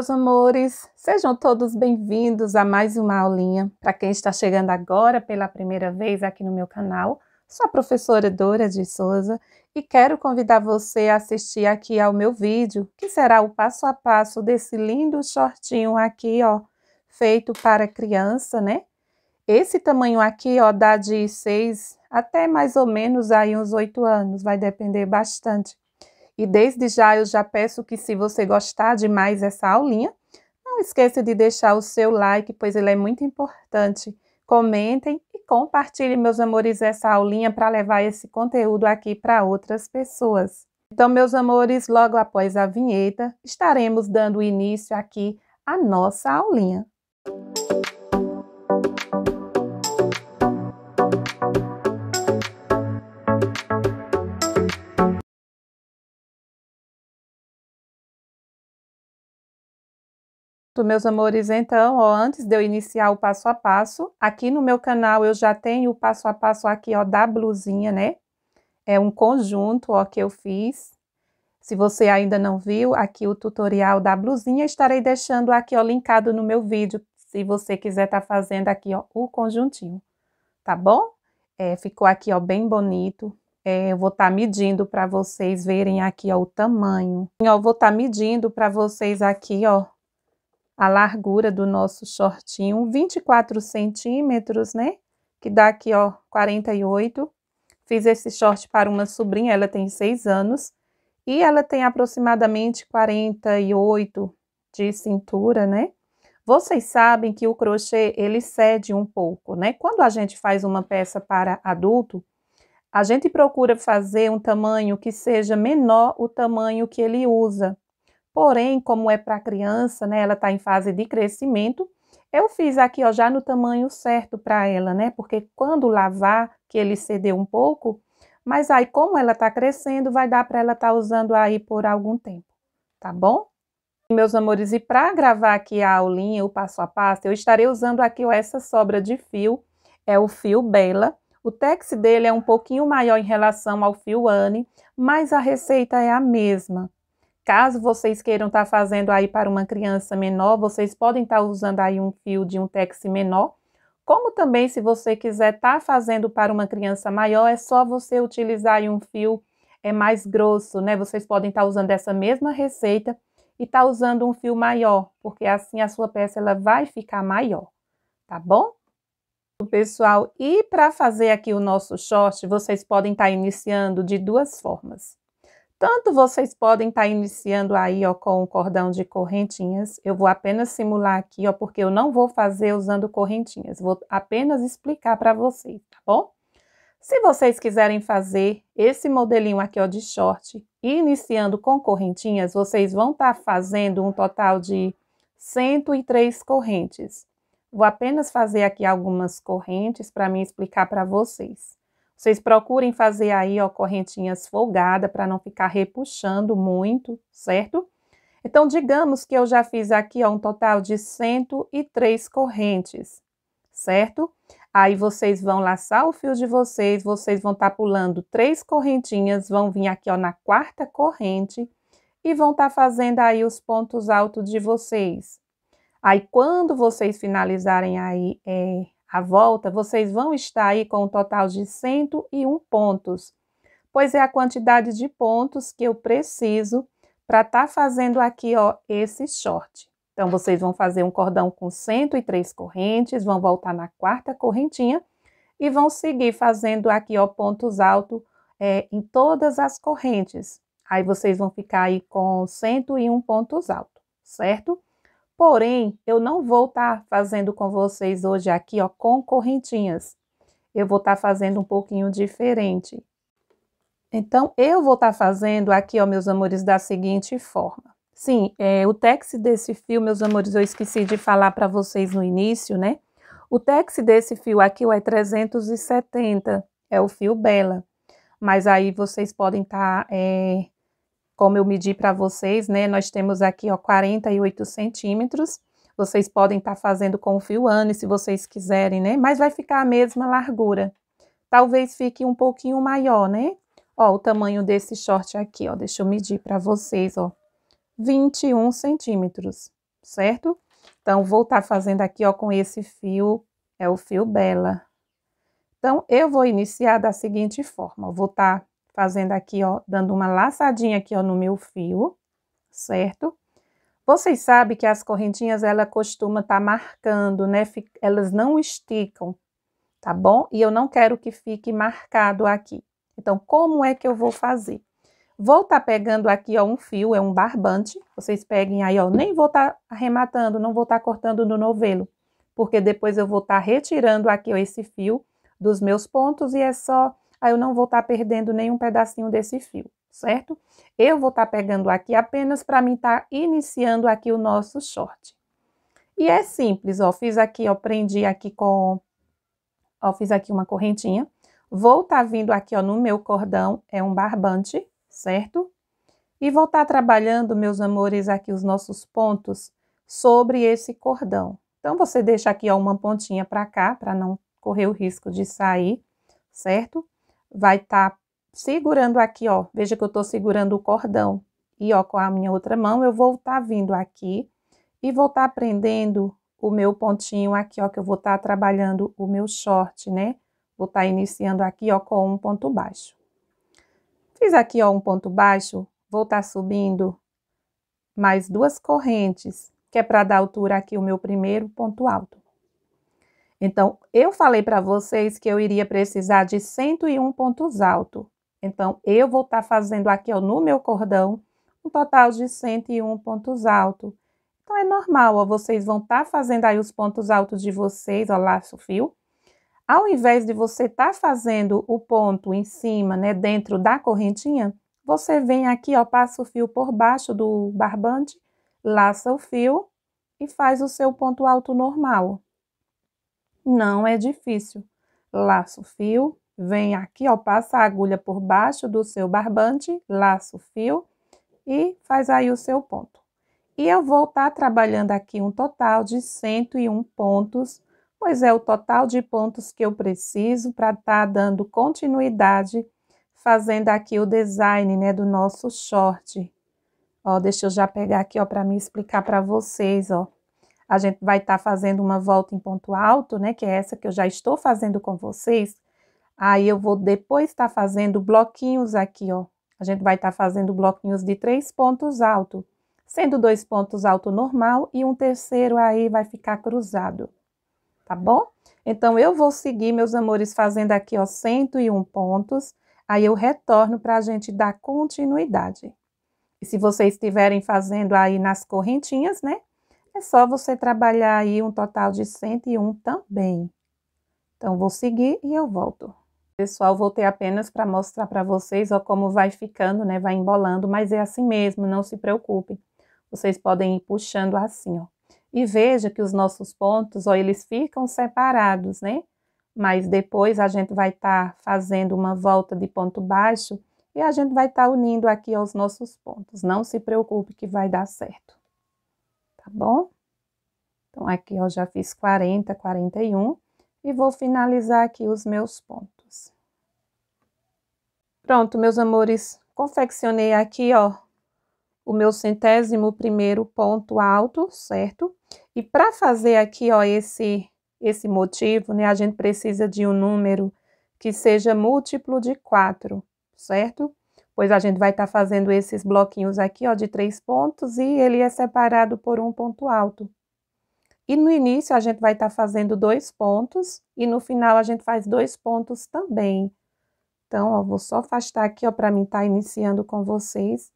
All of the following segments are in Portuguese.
meus amores, sejam todos bem-vindos a mais uma aulinha. Para quem está chegando agora pela primeira vez aqui no meu canal, sou a professora Dora de Souza e quero convidar você a assistir aqui ao meu vídeo, que será o passo a passo desse lindo shortinho aqui, ó, feito para criança, né? Esse tamanho aqui, ó, dá de 6 até mais ou menos aí uns 8 anos, vai depender bastante e desde já eu já peço que se você gostar de mais essa aulinha, não esqueça de deixar o seu like, pois ele é muito importante. Comentem e compartilhem, meus amores, essa aulinha para levar esse conteúdo aqui para outras pessoas. Então, meus amores, logo após a vinheta, estaremos dando início aqui à nossa aulinha. Música Pronto, meus amores, então, ó, antes de eu iniciar o passo a passo, aqui no meu canal eu já tenho o passo a passo aqui, ó, da blusinha, né? É um conjunto, ó, que eu fiz. Se você ainda não viu, aqui o tutorial da blusinha, estarei deixando aqui, ó, linkado no meu vídeo, se você quiser estar tá fazendo aqui, ó, o conjuntinho, tá bom? É, ficou aqui, ó, bem bonito. É, eu vou estar tá medindo para vocês verem aqui, ó, o tamanho. E, ó, vou estar tá medindo para vocês aqui, ó, a largura do nosso shortinho, 24 centímetros, né? Que dá aqui, ó, 48. Fiz esse short para uma sobrinha, ela tem 6 anos. E ela tem aproximadamente 48 de cintura, né? Vocês sabem que o crochê, ele cede um pouco, né? Quando a gente faz uma peça para adulto, a gente procura fazer um tamanho que seja menor o tamanho que ele usa. Porém, como é para criança, né, ela está em fase de crescimento, eu fiz aqui ó, já no tamanho certo para ela, né? Porque quando lavar, que ele cedeu um pouco, mas aí como ela está crescendo, vai dar para ela estar tá usando aí por algum tempo, tá bom? Meus amores, e para gravar aqui a aulinha, o passo a passo, eu estarei usando aqui ó, essa sobra de fio, é o fio Bela. O tex dele é um pouquinho maior em relação ao fio Anne, mas a receita é a mesma caso vocês queiram estar tá fazendo aí para uma criança menor, vocês podem estar tá usando aí um fio de um tex menor. Como também se você quiser estar tá fazendo para uma criança maior, é só você utilizar aí um fio é mais grosso, né? Vocês podem estar tá usando essa mesma receita e estar tá usando um fio maior, porque assim a sua peça ela vai ficar maior, tá bom? Pessoal, e para fazer aqui o nosso short, vocês podem estar tá iniciando de duas formas. Tanto vocês podem estar tá iniciando aí ó, com o cordão de correntinhas. Eu vou apenas simular aqui, ó, porque eu não vou fazer usando correntinhas. Vou apenas explicar para vocês, tá bom? Se vocês quiserem fazer esse modelinho aqui ó, de short, iniciando com correntinhas, vocês vão estar tá fazendo um total de 103 correntes. Vou apenas fazer aqui algumas correntes para me explicar para vocês. Vocês procurem fazer aí ó, correntinhas folgadas para não ficar repuxando muito, certo? Então, digamos que eu já fiz aqui ó, um total de 103 correntes, certo? Aí vocês vão laçar o fio de vocês, vocês vão estar tá pulando três correntinhas, vão vir aqui ó, na quarta corrente e vão estar tá fazendo aí os pontos altos de vocês. Aí, quando vocês finalizarem aí é, a volta, vocês vão estar aí com um total de 101 pontos, pois é a quantidade de pontos que eu preciso para estar tá fazendo aqui, ó, esse short. Então, vocês vão fazer um cordão com 103 correntes, vão voltar na quarta correntinha e vão seguir fazendo aqui, ó, pontos altos é, em todas as correntes. Aí, vocês vão ficar aí com 101 pontos altos, certo? Porém, eu não vou estar tá fazendo com vocês hoje aqui, ó, com correntinhas. Eu vou estar tá fazendo um pouquinho diferente. Então, eu vou estar tá fazendo aqui, ó, meus amores, da seguinte forma. Sim, é, o tex desse fio, meus amores, eu esqueci de falar para vocês no início, né? O tex desse fio aqui ó, é 370, é o fio Bela. Mas aí vocês podem estar tá, é, como eu medi para vocês, né, nós temos aqui ó, 48 centímetros. Vocês podem estar tá fazendo com o fio ANE, se vocês quiserem, né? Mas vai ficar a mesma largura. Talvez fique um pouquinho maior, né? Ó, o tamanho desse short aqui, ó. Deixa eu medir para vocês, ó. 21 centímetros, certo? Então, vou estar tá fazendo aqui, ó, com esse fio, é o fio Bela. Então, eu vou iniciar da seguinte forma. vou estar tá fazendo aqui, ó, dando uma laçadinha aqui, ó, no meu fio, certo? Vocês sabem que as correntinhas, ela costuma estar tá marcando, né? Elas não esticam, tá bom? E eu não quero que fique marcado aqui. Então, como é que eu vou fazer? Vou estar tá pegando aqui, ó, um fio, é um barbante. Vocês peguem aí, ó, nem vou estar tá arrematando, não vou estar tá cortando no novelo. Porque depois eu vou estar tá retirando aqui, ó, esse fio dos meus pontos e é só aí eu não vou estar tá perdendo nenhum pedacinho desse fio, certo? Eu vou estar tá pegando aqui apenas para mim estar tá iniciando aqui o nosso short. E é simples, ó, fiz aqui, ó, prendi aqui com, ó, fiz aqui uma correntinha. Vou estar tá vindo aqui, ó, no meu cordão, é um barbante, certo? E vou estar tá trabalhando, meus amores, aqui os nossos pontos sobre esse cordão. Então, você deixa aqui, ó, uma pontinha para cá, para não correr o risco de sair, certo? vai estar tá segurando aqui, ó. Veja que eu estou segurando o cordão. E, ó, com a minha outra mão, eu vou estar tá vindo aqui e vou estar tá prendendo o meu pontinho aqui, ó, que eu vou estar tá trabalhando o meu short, né? Vou estar tá iniciando aqui, ó, com um ponto baixo. Fiz aqui, ó, um ponto baixo, vou estar tá subindo mais duas correntes, que é para dar altura aqui o meu primeiro ponto alto. Então, eu falei para vocês que eu iria precisar de 101 pontos altos. Então, eu vou estar tá fazendo aqui ó, no meu cordão um total de 101 pontos altos. Então, é normal, ó, vocês vão estar tá fazendo aí os pontos altos de vocês, ó, laço fio. Ao invés de você estar tá fazendo o ponto em cima, né, dentro da correntinha, você vem aqui, ó, passa o fio por baixo do barbante, laça o fio e faz o seu ponto alto normal não é difícil. Laço fio, vem aqui, ó, passa a agulha por baixo do seu barbante, laço fio e faz aí o seu ponto. E eu vou estar tá trabalhando aqui um total de 101 pontos, pois é o total de pontos que eu preciso para estar tá dando continuidade, fazendo aqui o design, né, do nosso short. Ó, deixa eu já pegar aqui, ó, para me explicar para vocês, ó a gente vai estar tá fazendo uma volta em ponto alto, né? Que é essa que eu já estou fazendo com vocês. Aí eu vou depois estar tá fazendo bloquinhos aqui, ó. A gente vai estar tá fazendo bloquinhos de três pontos alto, sendo dois pontos alto normal e um terceiro aí vai ficar cruzado, tá bom? Então, eu vou seguir, meus amores, fazendo aqui, ó, 101 pontos. Aí eu retorno para a gente dar continuidade. E se vocês estiverem fazendo aí nas correntinhas, né? É só você trabalhar aí um total de 101 também. Então, vou seguir e eu volto. Pessoal, voltei apenas para mostrar para vocês ó, como vai ficando, né? Vai embolando, mas é assim mesmo, não se preocupem. Vocês podem ir puxando assim, ó. E veja que os nossos pontos, ó, eles ficam separados, né? Mas depois a gente vai estar tá fazendo uma volta de ponto baixo e a gente vai estar tá unindo aqui os nossos pontos. Não se preocupe que vai dar certo tá bom? Então, aqui eu já fiz 40, 41 e vou finalizar aqui os meus pontos. Pronto, meus amores, confeccionei aqui, ó, o meu centésimo primeiro ponto alto, certo? E para fazer aqui, ó, esse, esse motivo, né, a gente precisa de um número que seja múltiplo de 4, certo? pois a gente vai estar tá fazendo esses bloquinhos aqui, ó, de três pontos e ele é separado por um ponto alto. E no início a gente vai estar tá fazendo dois pontos e no final a gente faz dois pontos também. Então, ó, vou só afastar aqui, ó, para mim estar tá iniciando com vocês.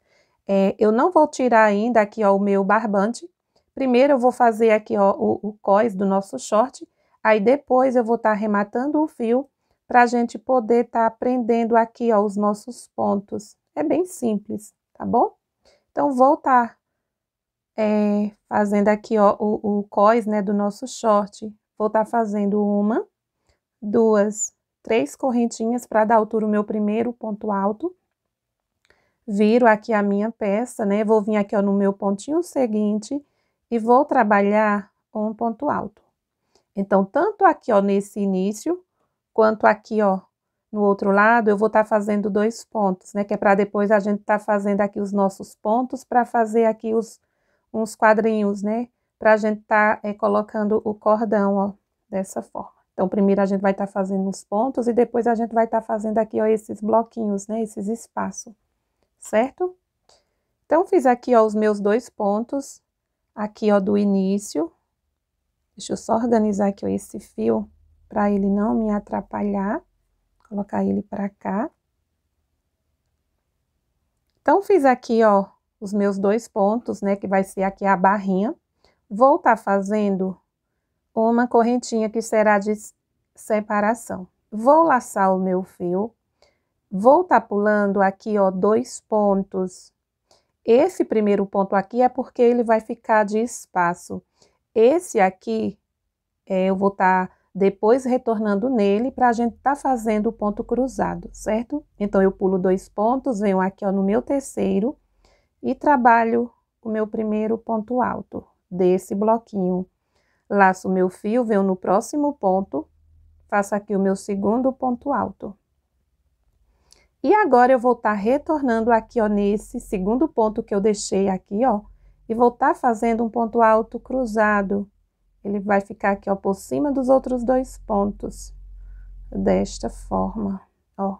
É, eu não vou tirar ainda aqui, ó, o meu barbante. Primeiro eu vou fazer aqui, ó, o, o cós do nosso short. Aí depois eu vou estar tá rematando o fio para a gente poder estar tá aprendendo aqui ó, os nossos pontos. É bem simples, tá bom? Então, vou estar tá, é, fazendo aqui ó, o, o cós né, do nosso short. Vou estar tá fazendo uma, duas, três correntinhas para dar altura o meu primeiro ponto alto. Viro aqui a minha peça, né? Vou vir aqui ó, no meu pontinho seguinte e vou trabalhar um ponto alto. Então, tanto aqui ó, nesse início quanto aqui, ó, no outro lado, eu vou estar tá fazendo dois pontos, né? Que é para depois a gente estar tá fazendo aqui os nossos pontos para fazer aqui os uns quadrinhos, né? Para a gente estar tá, é, colocando o cordão, ó, dessa forma. Então, primeiro a gente vai estar tá fazendo os pontos e depois a gente vai estar tá fazendo aqui, ó, esses bloquinhos, né? Esses espaços, certo? Então, fiz aqui, ó, os meus dois pontos, aqui, ó, do início. Deixa eu só organizar aqui, ó, esse fio para ele não me atrapalhar, colocar ele para cá. Então, fiz aqui, ó, os meus dois pontos, né, que vai ser aqui a barrinha. Vou estar tá fazendo uma correntinha que será de separação. Vou laçar o meu fio, vou estar tá pulando aqui, ó, dois pontos. Esse primeiro ponto aqui é porque ele vai ficar de espaço. Esse aqui, é, eu vou estar tá depois retornando nele para a gente estar tá fazendo o ponto cruzado, certo? Então, eu pulo dois pontos, venho aqui ó, no meu terceiro e trabalho o meu primeiro ponto alto desse bloquinho. Laço meu fio, venho no próximo ponto, faço aqui o meu segundo ponto alto. E agora, eu vou estar tá retornando aqui ó, nesse segundo ponto que eu deixei aqui, ó, e vou estar tá fazendo um ponto alto cruzado ele vai ficar aqui, ó, por cima dos outros dois pontos, desta forma, ó.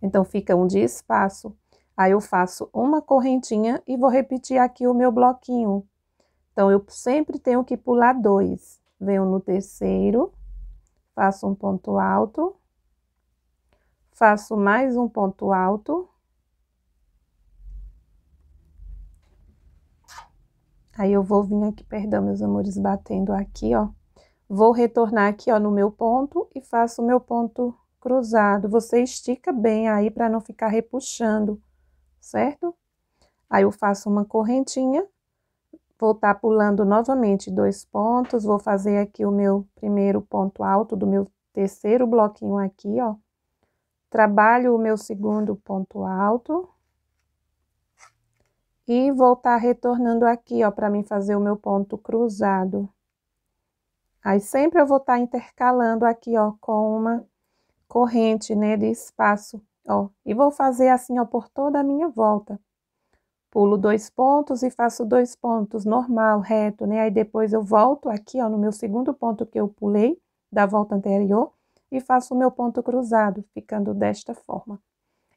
Então, fica um de espaço. Aí, eu faço uma correntinha e vou repetir aqui o meu bloquinho. Então, eu sempre tenho que pular dois. Venho no terceiro, faço um ponto alto, faço mais um ponto alto, Aí eu vou vir aqui, perdão, meus amores, batendo aqui, ó. Vou retornar aqui, ó, no meu ponto e faço o meu ponto cruzado. Você estica bem aí para não ficar repuxando, certo? Aí eu faço uma correntinha, vou tá pulando novamente dois pontos, vou fazer aqui o meu primeiro ponto alto do meu terceiro bloquinho aqui, ó. Trabalho o meu segundo ponto alto, e voltar tá retornando aqui, ó, para mim fazer o meu ponto cruzado. Aí sempre eu vou estar tá intercalando aqui, ó, com uma corrente, né, de espaço, ó. E vou fazer assim, ó, por toda a minha volta. Pulo dois pontos e faço dois pontos, normal, reto, né? Aí depois eu volto aqui, ó, no meu segundo ponto que eu pulei da volta anterior e faço o meu ponto cruzado, ficando desta forma.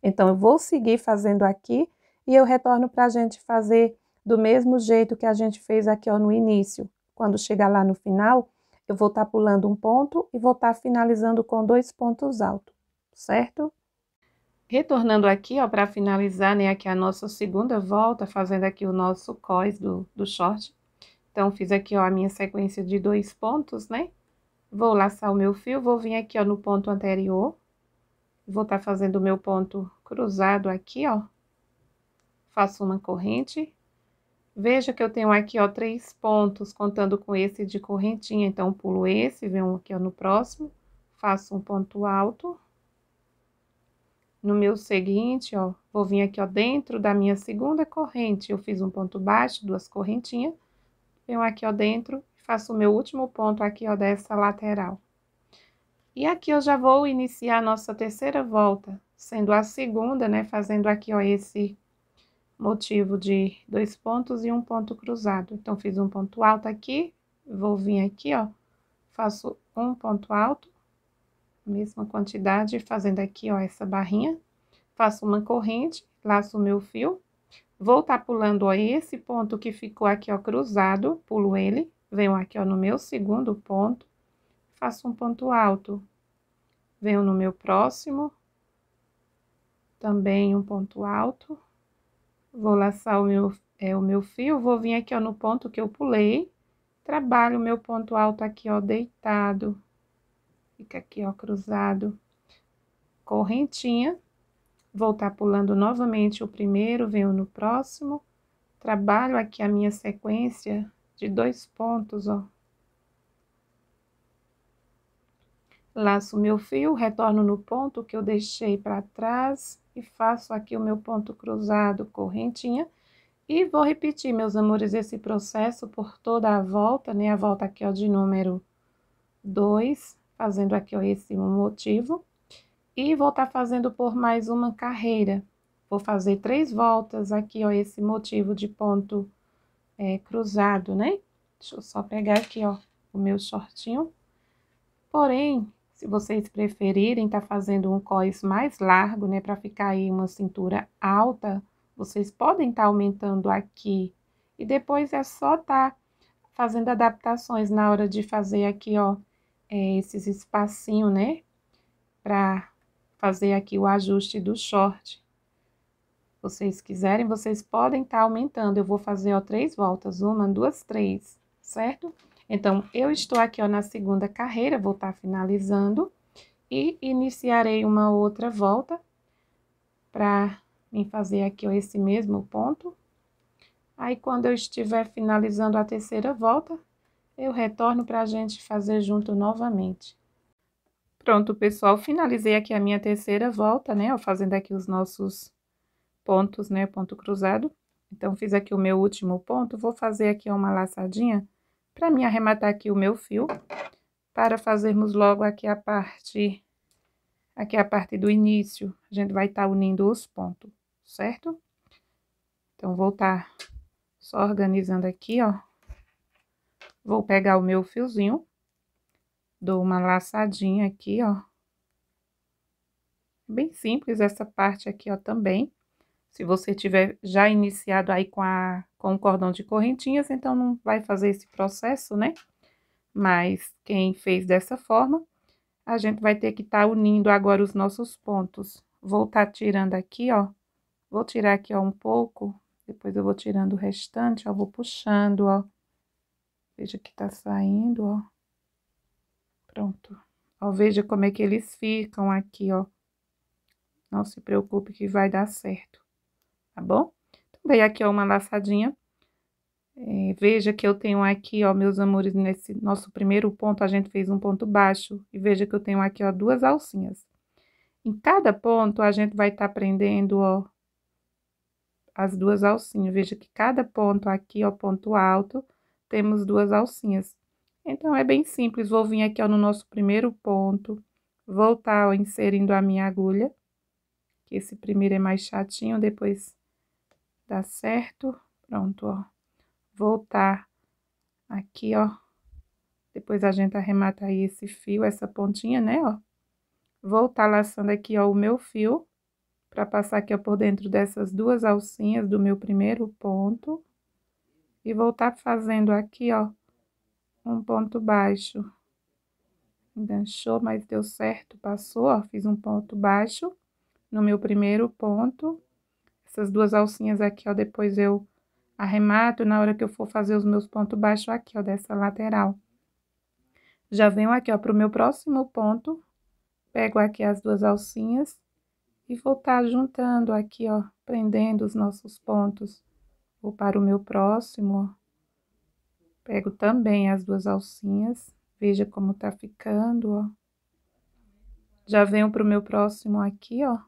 Então, eu vou seguir fazendo aqui e eu retorno para a gente fazer do mesmo jeito que a gente fez aqui ó, no início. Quando chegar lá no final, eu vou estar tá pulando um ponto e vou estar tá finalizando com dois pontos altos, certo? Retornando aqui, ó, para finalizar, né, aqui a nossa segunda volta, fazendo aqui o nosso cós do, do short. Então, fiz aqui, ó, a minha sequência de dois pontos, né? Vou laçar o meu fio, vou vir aqui, ó, no ponto anterior. Vou estar tá fazendo o meu ponto cruzado aqui, ó, faço uma corrente. Veja que eu tenho aqui, ó, três pontos, contando com esse de correntinha. Então, pulo esse, venho aqui, ó, no próximo, faço um ponto alto. No meu seguinte, ó, vou vir aqui, ó, dentro da minha segunda corrente, eu fiz um ponto baixo, duas correntinhas. Venho aqui, ó, dentro e faço o meu último ponto aqui, ó, dessa lateral. E aqui eu já vou iniciar a nossa terceira volta, sendo a segunda, né, fazendo aqui, ó, esse motivo de dois pontos e um ponto cruzado. Então, fiz um ponto alto aqui, vou vir aqui, ó, faço um ponto alto, mesma quantidade, fazendo aqui, ó, essa barrinha. Faço uma corrente, laço o meu fio, vou tá pulando, ó, esse ponto que ficou aqui, ó, cruzado, pulo ele, venho aqui, ó, no meu segundo ponto, faço um ponto alto, venho no meu próximo, também um ponto alto, Vou laçar o meu, é, o meu fio, vou vir aqui, ó, no ponto que eu pulei. Trabalho o meu ponto alto aqui, ó, deitado. Fica aqui, ó, cruzado. Correntinha. Vou tá pulando novamente o primeiro, venho no próximo. Trabalho aqui a minha sequência de dois pontos, ó. Laço meu fio, retorno no ponto que eu deixei para trás e faço aqui o meu ponto cruzado correntinha. E vou repetir, meus amores, esse processo por toda a volta, né? A volta aqui, ó, de número 2, fazendo aqui, ó, esse motivo. E vou estar tá fazendo por mais uma carreira. Vou fazer três voltas aqui, ó, esse motivo de ponto é, cruzado, né? Deixa eu só pegar aqui, ó, o meu shortinho. Porém, se vocês preferirem estar tá fazendo um cós mais largo, né, para ficar aí uma cintura alta, vocês podem estar tá aumentando aqui. E depois é só estar tá fazendo adaptações na hora de fazer aqui, ó, é, esses espacinhos, né, para fazer aqui o ajuste do short. Vocês quiserem, vocês podem estar tá aumentando. Eu vou fazer, ó, três voltas, uma, duas, três, certo? Então, eu estou aqui ó, na segunda carreira, vou estar tá finalizando e iniciarei uma outra volta para me fazer aqui ó, esse mesmo ponto. Aí, quando eu estiver finalizando a terceira volta, eu retorno para a gente fazer junto novamente. Pronto, pessoal, finalizei aqui a minha terceira volta, né, ó, fazendo aqui os nossos pontos, né, ponto cruzado. Então, fiz aqui o meu último ponto, vou fazer aqui uma laçadinha para mim arrematar aqui o meu fio, para fazermos logo aqui a parte, aqui a parte do início, a gente vai estar tá unindo os pontos, certo? Então, vou estar tá só organizando aqui, ó. Vou pegar o meu fiozinho, dou uma laçadinha aqui, ó. Bem simples essa parte aqui, ó, também. Se você tiver já iniciado aí com, a, com o cordão de correntinhas, então não vai fazer esse processo, né? Mas quem fez dessa forma, a gente vai ter que estar tá unindo agora os nossos pontos. Vou estar tá tirando aqui, ó. Vou tirar aqui, ó, um pouco. Depois eu vou tirando o restante, ó, vou puxando, ó. Veja que tá saindo, ó. Pronto. Ó, veja como é que eles ficam aqui, ó. Não se preocupe que vai dar certo tá bom? Então, veio aqui, ó, uma laçadinha. É, veja que eu tenho aqui, ó, meus amores, nesse nosso primeiro ponto, a gente fez um ponto baixo. E veja que eu tenho aqui, ó, duas alcinhas. Em cada ponto, a gente vai estar tá prendendo, ó, as duas alcinhas. Veja que cada ponto aqui, ó, ponto alto, temos duas alcinhas. Então, é bem simples. Vou vir aqui, ó, no nosso primeiro ponto, voltar ó, inserindo a minha agulha. Que esse primeiro é mais chatinho, depois Dá tá certo. Pronto, ó. Voltar aqui, ó. Depois a gente arremata aí esse fio, essa pontinha, né, ó. Vou tá laçando aqui, ó, o meu fio. Pra passar aqui, ó, por dentro dessas duas alcinhas do meu primeiro ponto. E vou tá fazendo aqui, ó, um ponto baixo. Enganchou, mas deu certo, passou, ó, fiz um ponto baixo no meu primeiro ponto essas duas alcinhas aqui, ó, depois eu arremato na hora que eu for fazer os meus pontos baixos aqui, ó, dessa lateral. Já venho aqui, ó, pro meu próximo ponto, pego aqui as duas alcinhas e vou estar tá juntando aqui, ó, prendendo os nossos pontos. Vou para o meu próximo, ó. Pego também as duas alcinhas, veja como tá ficando, ó. Já venho pro meu próximo aqui, ó,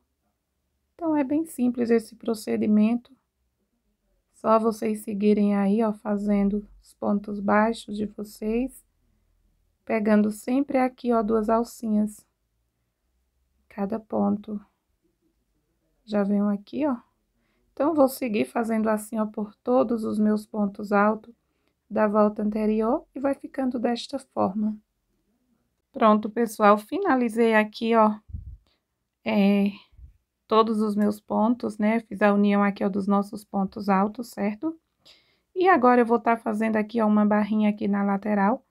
então é bem simples esse procedimento. Só vocês seguirem aí, ó, fazendo os pontos baixos de vocês, pegando sempre aqui, ó, duas alcinhas. Cada ponto. Já vem aqui, ó. Então, vou seguir fazendo assim, ó, por todos os meus pontos altos da volta anterior e vai ficando desta forma. Pronto, pessoal, finalizei aqui, ó, é, todos os meus pontos, né? Fiz a união aqui ó, dos nossos pontos altos, certo? E agora eu vou estar tá fazendo aqui ó, uma barrinha aqui na lateral,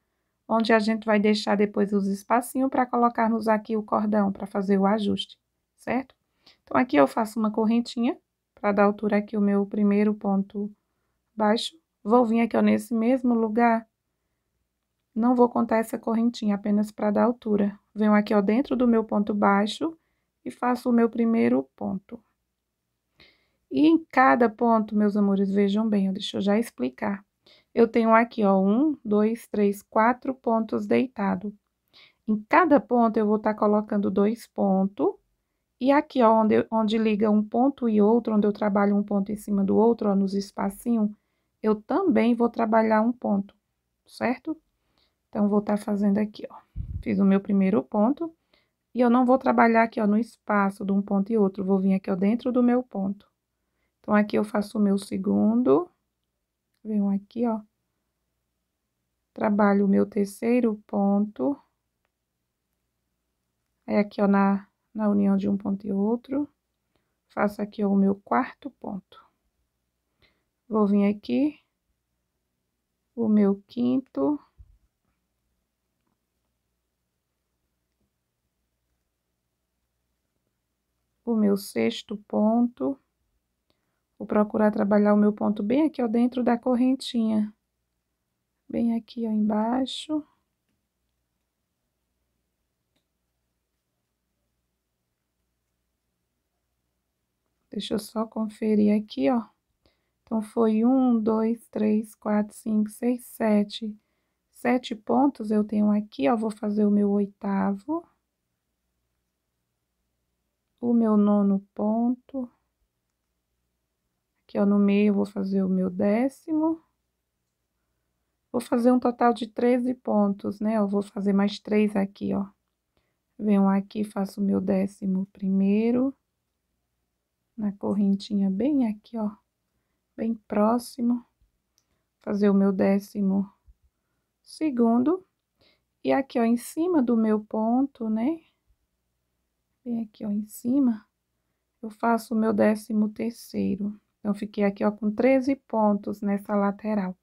onde a gente vai deixar depois os espacinhos para colocarmos aqui o cordão para fazer o ajuste, certo? Então, aqui eu faço uma correntinha para dar altura aqui o meu primeiro ponto baixo. Vou vir aqui ó, nesse mesmo lugar, não vou contar essa correntinha, apenas para dar altura. Venho aqui ó, dentro do meu ponto baixo, e faço o meu primeiro ponto. E em cada ponto, meus amores, vejam bem, deixa eu já explicar. Eu tenho aqui, ó, um, dois, três, quatro pontos deitado. Em cada ponto, eu vou estar tá colocando dois pontos. E aqui, ó, onde, onde liga um ponto e outro, onde eu trabalho um ponto em cima do outro, ó, nos espacinhos, eu também vou trabalhar um ponto, certo? Então, vou estar tá fazendo aqui, ó. Fiz o meu primeiro ponto. E eu não vou trabalhar aqui, ó, no espaço de um ponto e outro, vou vir aqui, ó, dentro do meu ponto. Então, aqui eu faço o meu segundo, venho aqui, ó, trabalho o meu terceiro ponto. Aí, aqui, ó, na, na união de um ponto e outro, faço aqui, ó, o meu quarto ponto. Vou vir aqui, o meu quinto o meu sexto ponto. Vou procurar trabalhar o meu ponto bem aqui, ó, dentro da correntinha. Bem aqui, ó, embaixo. Deixa eu só conferir aqui, ó. Então, foi um, dois, três, quatro, cinco, seis, sete. Sete pontos eu tenho aqui, ó. Vou fazer o meu oitavo o meu nono ponto. Aqui, ó, no meio eu vou fazer o meu décimo. Vou fazer um total de 13 pontos, né? Eu vou fazer mais três aqui, ó. Venho aqui, faço o meu décimo primeiro. Na correntinha bem aqui, ó. Bem próximo. Fazer o meu décimo segundo. E aqui, ó, em cima do meu ponto, né? bem aqui, ó, em cima, eu faço o meu décimo terceiro. Então, fiquei aqui, ó, com 13 pontos nessa lateral.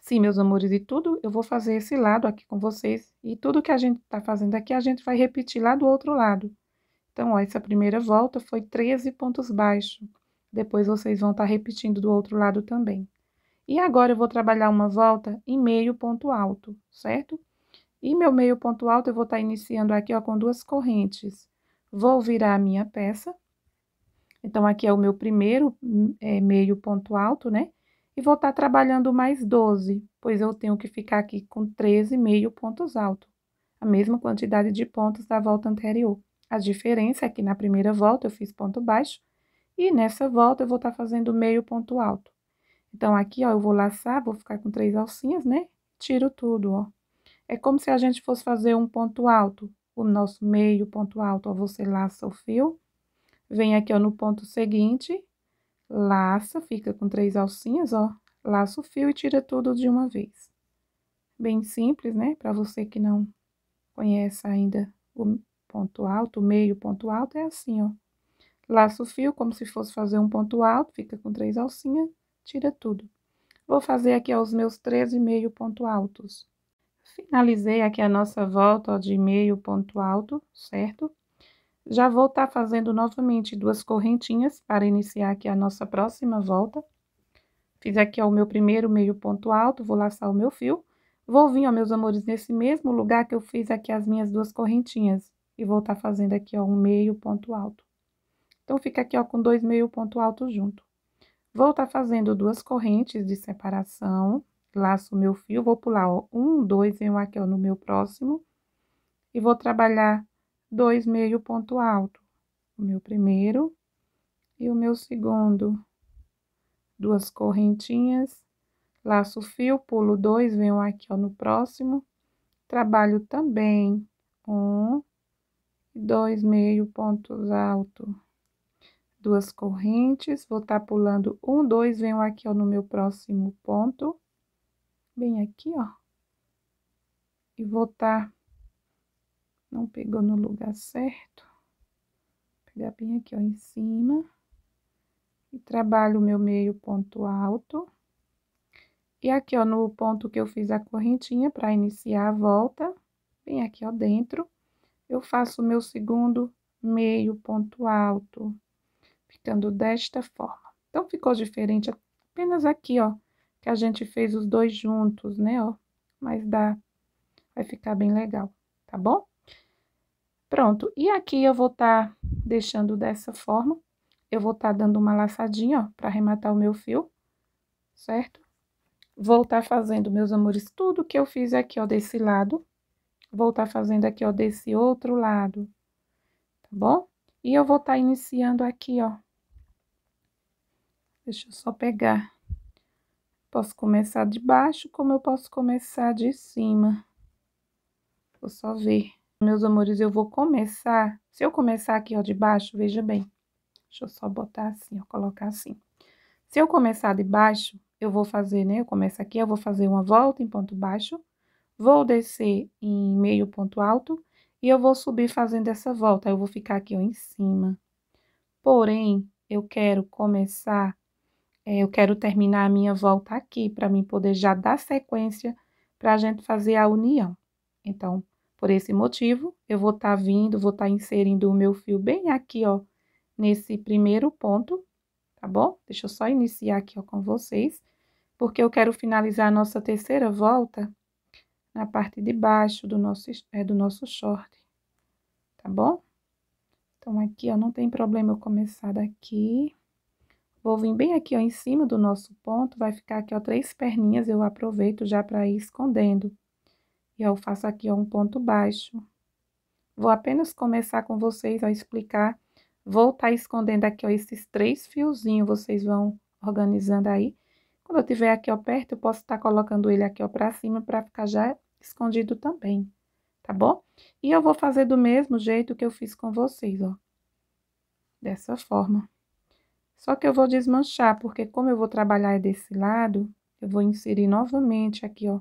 Sim, meus amores, e tudo, eu vou fazer esse lado aqui com vocês, e tudo que a gente tá fazendo aqui, a gente vai repetir lá do outro lado. Então, ó, essa primeira volta foi 13 pontos baixo Depois, vocês vão estar tá repetindo do outro lado também. E agora, eu vou trabalhar uma volta em meio ponto alto, certo? E meu meio ponto alto eu vou estar tá iniciando aqui, ó, com duas correntes. Vou virar a minha peça. Então, aqui é o meu primeiro é, meio ponto alto, né? E vou estar tá trabalhando mais 12, pois eu tenho que ficar aqui com 13 meio pontos altos. A mesma quantidade de pontos da volta anterior. A diferença é que na primeira volta eu fiz ponto baixo e nessa volta eu vou estar tá fazendo meio ponto alto. Então, aqui, ó, eu vou laçar, vou ficar com três alcinhas, né? Tiro tudo, ó. É como se a gente fosse fazer um ponto alto, o nosso meio ponto alto. Ó, você laça o fio, vem aqui ó, no ponto seguinte, laça, fica com três alcinhas, ó, laça o fio e tira tudo de uma vez. Bem simples, né? Para você que não conhece ainda o ponto alto, o meio ponto alto, é assim, ó. Laça o fio como se fosse fazer um ponto alto, fica com três alcinhas, tira tudo. Vou fazer aqui ó, os meus 13 meio ponto altos. Finalizei aqui a nossa volta de meio ponto alto, certo? Já vou estar tá fazendo novamente duas correntinhas para iniciar aqui a nossa próxima volta. Fiz aqui ó, o meu primeiro meio ponto alto, vou laçar o meu fio. Vou vir, ó, meus amores, nesse mesmo lugar que eu fiz aqui as minhas duas correntinhas. E vou estar tá fazendo aqui, ó, um meio ponto alto. Então, fica aqui, ó, com dois meio ponto alto junto. Vou estar tá fazendo duas correntes de separação laço meu fio, vou pular, ó, um, dois, venho aqui, ó, no meu próximo, e vou trabalhar dois meio ponto alto, o meu primeiro e o meu segundo, duas correntinhas, laço fio, pulo dois, venho aqui, ó, no próximo, trabalho também um, dois meio pontos alto, duas correntes, vou estar tá pulando um, dois, venho aqui, ó, no meu próximo ponto, bem aqui, ó, e voltar. Não pegou no lugar certo. Pegar bem aqui, ó, em cima. E trabalho o meu meio ponto alto. E aqui, ó, no ponto que eu fiz a correntinha para iniciar a volta, bem aqui, ó, dentro, eu faço o meu segundo meio ponto alto, ficando desta forma. Então, ficou diferente apenas aqui, ó, que a gente fez os dois juntos, né, ó. Mas dá, vai ficar bem legal, tá bom? Pronto, e aqui eu vou estar tá deixando dessa forma, eu vou estar tá dando uma laçadinha, ó, pra arrematar o meu fio, certo? Vou estar tá fazendo, meus amores, tudo que eu fiz aqui, ó, desse lado, vou estar tá fazendo aqui, ó, desse outro lado, tá bom? E eu vou estar tá iniciando aqui, ó, Deixa eu só pegar Posso começar de baixo, como eu posso começar de cima. Vou só ver. Meus amores, eu vou começar. Se eu começar aqui, ó, de baixo, veja bem. Deixa eu só botar assim, ó, colocar assim. Se eu começar de baixo, eu vou fazer, né? Eu começo aqui, eu vou fazer uma volta em ponto baixo, vou descer em meio ponto alto e eu vou subir fazendo essa volta. Eu vou ficar aqui, ó, em cima. Porém, eu quero começar é, eu quero terminar a minha volta aqui para mim poder já dar sequência para a gente fazer a união. Então, por esse motivo, eu vou estar tá vindo, vou estar tá inserindo o meu fio bem aqui, ó, nesse primeiro ponto, tá bom? Deixa eu só iniciar aqui, ó, com vocês, porque eu quero finalizar a nossa terceira volta na parte de baixo do nosso, é, do nosso short, tá bom? Então, aqui, ó, não tem problema eu começar daqui. Vou vir bem aqui, ó, em cima do nosso ponto, vai ficar aqui, ó, três perninhas, eu aproveito já para ir escondendo. E, ó, eu faço aqui, ó, um ponto baixo. Vou apenas começar com vocês, a explicar. Vou estar tá escondendo aqui, ó, esses três fiozinhos, vocês vão organizando aí. Quando eu tiver aqui, ó, perto, eu posso estar tá colocando ele aqui, ó, pra cima, para ficar já escondido também, tá bom? E eu vou fazer do mesmo jeito que eu fiz com vocês, ó. Dessa forma. Só que eu vou desmanchar, porque como eu vou trabalhar é desse lado, eu vou inserir novamente aqui, ó.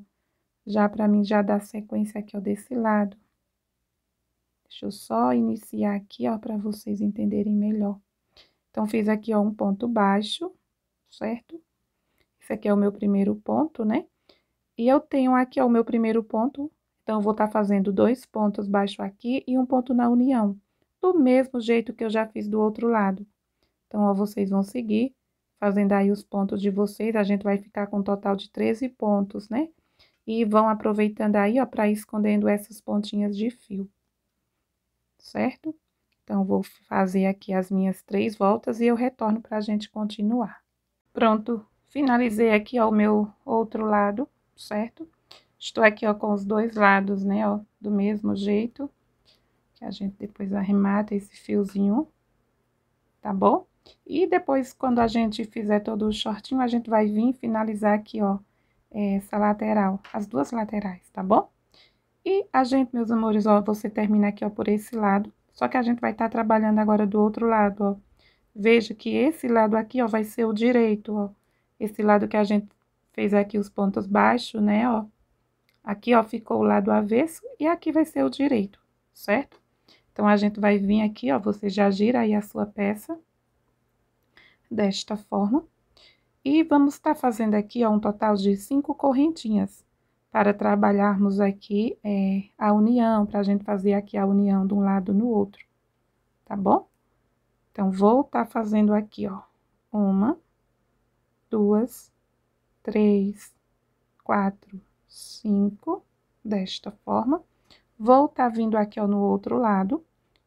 Já para mim já dar sequência aqui, ó, desse lado. Deixa eu só iniciar aqui, ó, para vocês entenderem melhor. Então, fiz aqui, ó, um ponto baixo, certo? Esse aqui é o meu primeiro ponto, né? E eu tenho aqui, ó, o meu primeiro ponto. Então, eu vou estar tá fazendo dois pontos baixo aqui e um ponto na união. Do mesmo jeito que eu já fiz do outro lado. Então, ó, vocês vão seguir fazendo aí os pontos de vocês, a gente vai ficar com um total de 13 pontos, né? E vão aproveitando aí, ó, para escondendo essas pontinhas de fio, certo? Então, vou fazer aqui as minhas três voltas e eu retorno para a gente continuar. Pronto, finalizei aqui, ó, o meu outro lado, certo? Estou aqui, ó, com os dois lados, né, ó, do mesmo jeito. Que a gente depois arremata esse fiozinho, tá bom? E depois, quando a gente fizer todo o shortinho, a gente vai vir finalizar aqui, ó, essa lateral, as duas laterais, tá bom? E a gente, meus amores, ó, você termina aqui, ó, por esse lado, só que a gente vai estar tá trabalhando agora do outro lado, ó. Veja que esse lado aqui, ó, vai ser o direito, ó. Esse lado que a gente fez aqui os pontos baixos, né, ó. Aqui, ó, ficou o lado avesso e aqui vai ser o direito, certo? Então, a gente vai vir aqui, ó, você já gira aí a sua peça desta forma. E vamos estar tá fazendo aqui ó, um total de cinco correntinhas para trabalharmos aqui é, a união, para a gente fazer aqui a união de um lado no outro, tá bom? Então, vou estar tá fazendo aqui, ó, uma, duas, três, quatro, cinco, desta forma. Vou estar tá vindo aqui, ó, no outro lado,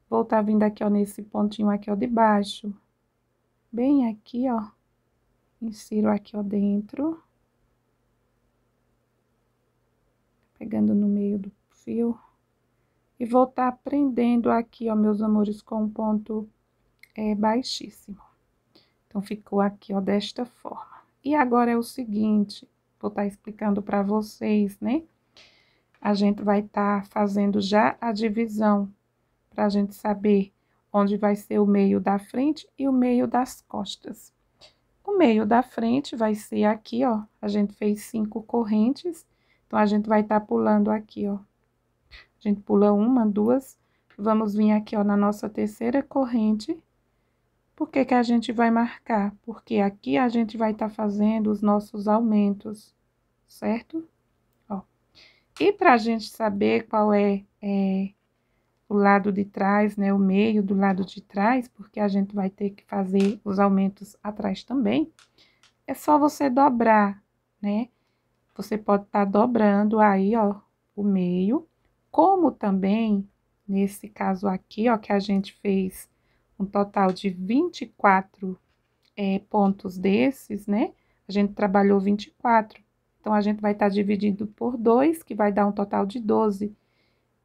vou estar tá vindo aqui, ó, nesse pontinho aqui, ó, de baixo, bem aqui, ó. Insiro aqui, ó, dentro. Pegando no meio do fio. E vou tá prendendo aqui, ó, meus amores, com um ponto é, baixíssimo. Então, ficou aqui, ó, desta forma. E agora é o seguinte, vou estar tá explicando para vocês, né? A gente vai estar tá fazendo já a divisão, para a gente saber onde vai ser o meio da frente e o meio das costas. O meio da frente vai ser aqui, ó. A gente fez cinco correntes, então a gente vai estar tá pulando aqui, ó. A gente pula uma, duas, vamos vir aqui, ó, na nossa terceira corrente. Por que que a gente vai marcar? Porque aqui a gente vai estar tá fazendo os nossos aumentos, certo? Ó. E pra gente saber qual é, é o lado de trás, né, o meio do lado de trás, porque a gente vai ter que fazer os aumentos atrás também, é só você dobrar, né? Você pode estar tá dobrando aí, ó, o meio, como também, nesse caso aqui, ó, que a gente fez um total de 24 é, pontos desses, né? A gente trabalhou 24, então, a gente vai estar tá dividindo por 2, que vai dar um total de 12.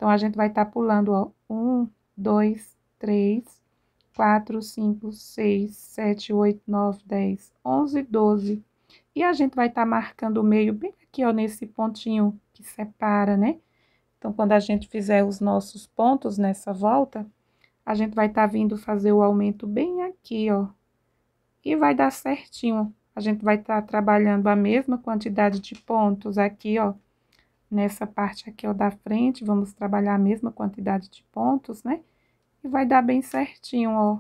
Então, a gente vai estar tá pulando, ó, um, dois, três, quatro, cinco, seis, sete, oito, nove, dez, onze, doze. E a gente vai estar tá marcando o meio bem aqui, ó, nesse pontinho que separa, né? Então, quando a gente fizer os nossos pontos nessa volta, a gente vai estar tá vindo fazer o aumento bem aqui, ó. E vai dar certinho. A gente vai estar tá trabalhando a mesma quantidade de pontos aqui, ó. Nessa parte aqui, ó, da frente, vamos trabalhar a mesma quantidade de pontos, né? E vai dar bem certinho, ó,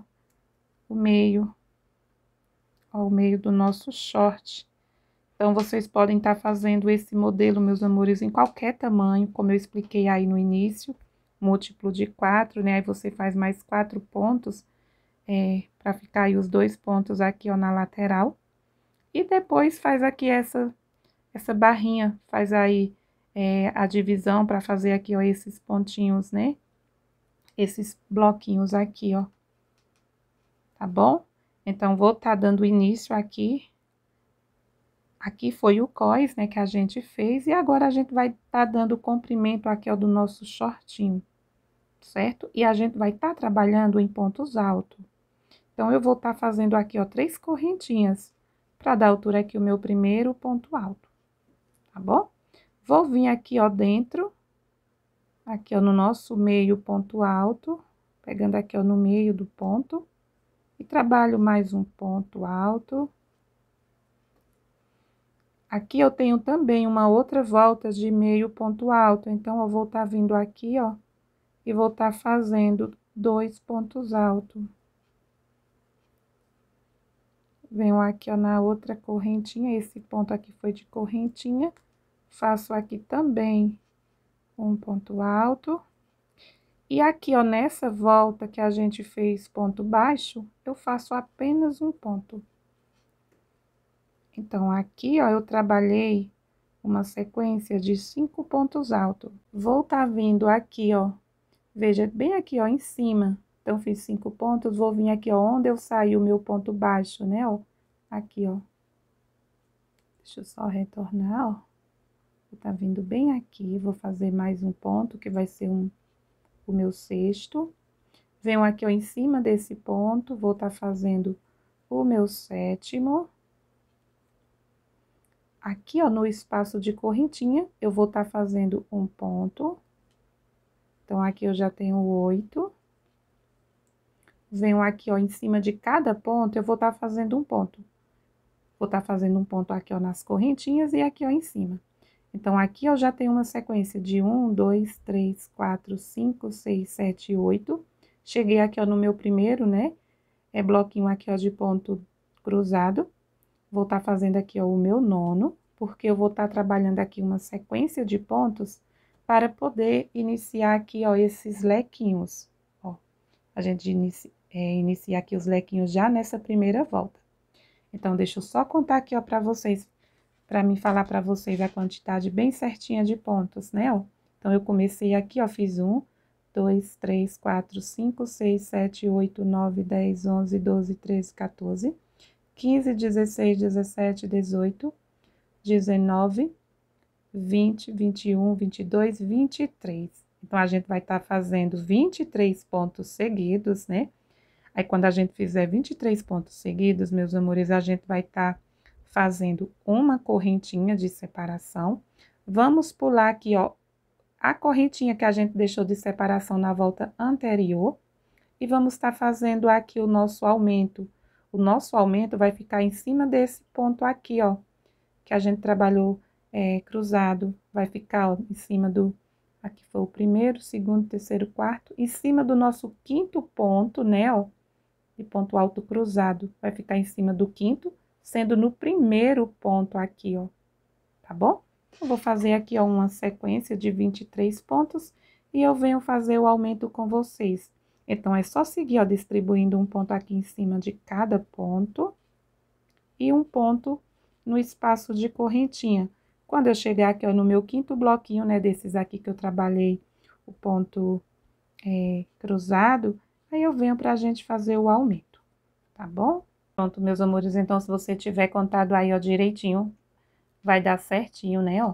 o meio, ó, o meio do nosso short. Então, vocês podem estar tá fazendo esse modelo, meus amores, em qualquer tamanho, como eu expliquei aí no início, múltiplo de quatro, né? Aí você faz mais quatro pontos, é, para ficar aí os dois pontos aqui, ó, na lateral. E depois faz aqui essa, essa barrinha, faz aí é, a divisão para fazer aqui, ó, esses pontinhos, né? Esses bloquinhos aqui, ó. Tá bom? Então, vou estar tá dando início aqui. Aqui foi o cós, né, que a gente fez. E agora, a gente vai estar tá dando o comprimento aqui, ó, do nosso shortinho, certo? E a gente vai estar tá trabalhando em pontos altos. Então, eu vou estar tá fazendo aqui, ó, três correntinhas para dar altura aqui o meu primeiro ponto alto, tá bom? Vou vir aqui, ó, dentro, aqui, ó, no nosso meio ponto alto, pegando aqui, ó, no meio do ponto, e trabalho mais um ponto alto. Aqui eu tenho também uma outra volta de meio ponto alto, então eu vou estar tá vindo aqui, ó, e vou estar tá fazendo dois pontos altos. Venho aqui, ó, na outra correntinha, esse ponto aqui foi de correntinha, faço aqui também um ponto alto. E aqui, ó, nessa volta que a gente fez ponto baixo, eu faço apenas um ponto. Então, aqui, ó, eu trabalhei uma sequência de cinco pontos altos. Vou tá vindo aqui, ó, veja, bem aqui, ó, em cima. Então, fiz cinco pontos, vou vir aqui, ó, onde eu saí o meu ponto baixo, né, ó, aqui, ó. Deixa eu só retornar, ó tá vindo bem aqui, vou fazer mais um ponto, que vai ser um, o meu sexto. Venho aqui, ó, em cima desse ponto, vou tá fazendo o meu sétimo. Aqui, ó, no espaço de correntinha, eu vou tá fazendo um ponto. Então, aqui eu já tenho oito. Venho aqui, ó, em cima de cada ponto, eu vou tá fazendo um ponto. Vou tá fazendo um ponto aqui, ó, nas correntinhas e aqui, ó, em cima. Então, aqui eu já tenho uma sequência de 1, 2, 3, 4, 5, 6, 7, 8. Cheguei aqui, ó, no meu primeiro, né? É bloquinho aqui, ó, de ponto cruzado. Vou estar tá fazendo aqui, ó, o meu nono, porque eu vou estar tá trabalhando aqui uma sequência de pontos para poder iniciar aqui, ó, esses lequinhos, ó. A gente inicia, é, inicia aqui os lequinhos já nessa primeira volta. Então, deixa eu só contar aqui, ó, para vocês para mim falar para vocês a quantidade bem certinha de pontos, né, ó. Então, eu comecei aqui, ó, fiz um, dois, três, quatro, cinco, seis, sete, oito, nove, dez, onze, doze, treze, quinze, dezesseis, dezessete, dezoito, vinte, vinte e um, vinte e dois, vinte e três. Então, a gente vai estar tá fazendo 23 pontos seguidos, né? Aí, quando a gente fizer 23 pontos seguidos, meus amores, a gente vai estar tá fazendo uma correntinha de separação. Vamos pular aqui, ó, a correntinha que a gente deixou de separação na volta anterior. E vamos estar tá fazendo aqui o nosso aumento. O nosso aumento vai ficar em cima desse ponto aqui, ó, que a gente trabalhou é, cruzado. Vai ficar ó, em cima do, aqui foi o primeiro, segundo, terceiro, quarto, em cima do nosso quinto ponto, né, ó, de ponto alto cruzado. Vai ficar em cima do quinto sendo no primeiro ponto aqui, ó, tá bom? Eu vou fazer aqui, ó, uma sequência de 23 pontos e eu venho fazer o aumento com vocês. Então, é só seguir, ó, distribuindo um ponto aqui em cima de cada ponto e um ponto no espaço de correntinha. Quando eu chegar aqui, ó, no meu quinto bloquinho, né, desses aqui que eu trabalhei o ponto é, cruzado, aí eu venho pra gente fazer o aumento, tá bom? Pronto, meus amores, então se você tiver contado aí, ó, direitinho, vai dar certinho, né, ó.